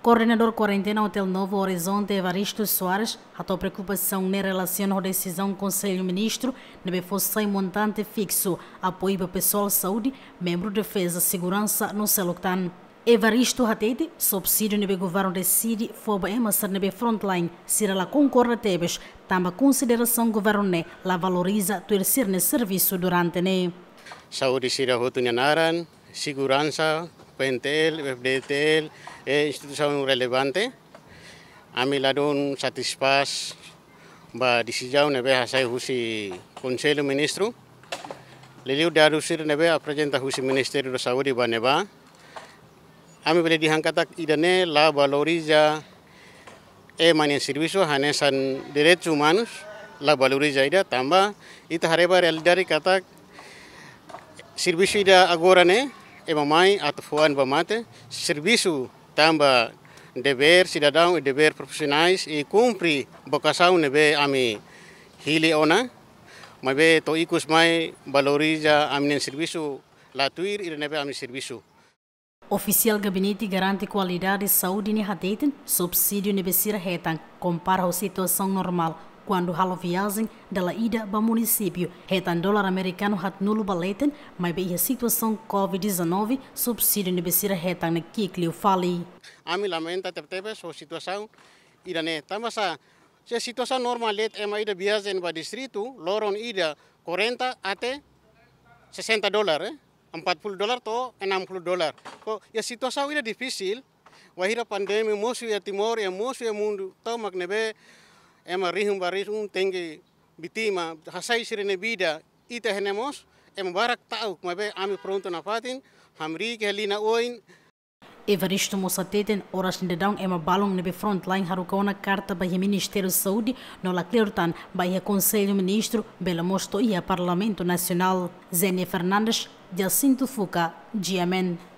Coordenador Quarentena Hotel Novo Horizonte Evaristo Soares, a tua preocupação nem relaciona à decisão do Conselho Ministro, na fosse sem montante fixo, apoio para pessoal saúde, membro de defesa segurança no Seloctan. Evaristo Hatete, subsídio no governo foi foba emassar no frontline, se ela concorda tebes, tamba consideração governo ne, la valoriza ne serviço durante ne. Saúde será rotunha naran, segurança, PNTL, FDTL, eh, institusi relevante. ladun satisfas, ba disijau nebe hasai husi Conselho Ministro. Leliu darusir nebe apresenta husi ministeri da Saúde ba neba. Ami bele dihankatak idane la valoriza e manen serviço hanesan direitos manus, la valoriza ida tamba ita hareba realidade katak serviço ida agora ne e atau atau fuan bamate serviço tambah dever cidadão dever profesionalis i kumpri bokasau nebe ami hili ona mabe to ikus mai valoriza amin servisu latuir e nebe ami servisu Oficial Gabinete garante qualidade de saúde em Hadeten, subsídio nebesira retan, compara a situação normal quando halo viagem da ida ba o município. Retan dólar americano hat nulo baleten, mas bem a situação COVID-19 subsídio nebesira retan na o fali. A Ami lamenta teptebe so situação irane. Tamasa se situação normal é ma ida viagem ba distrito, loron ida 40 até 60 dólar, eh? 40 dólar to 60 dólar. Ko ya e situasi ida difícil. Wahira pandemi musuh ya e timor ya e musuh ya mundu to nebe ema rihum barihum tengi bitima hasai sirene bida ita henemos ema barak tauk mabe ami pronto na fatin hamri ke lina oin Evaristo Moçateten, horas de down é uma balão nebe frontline harucona carta para Ministério da Saúde, no la clertan, para Conselho Ministro, bela mosto e Parlamento Nacional. Zene Fernandes, Jacinto Fuca, Diamen.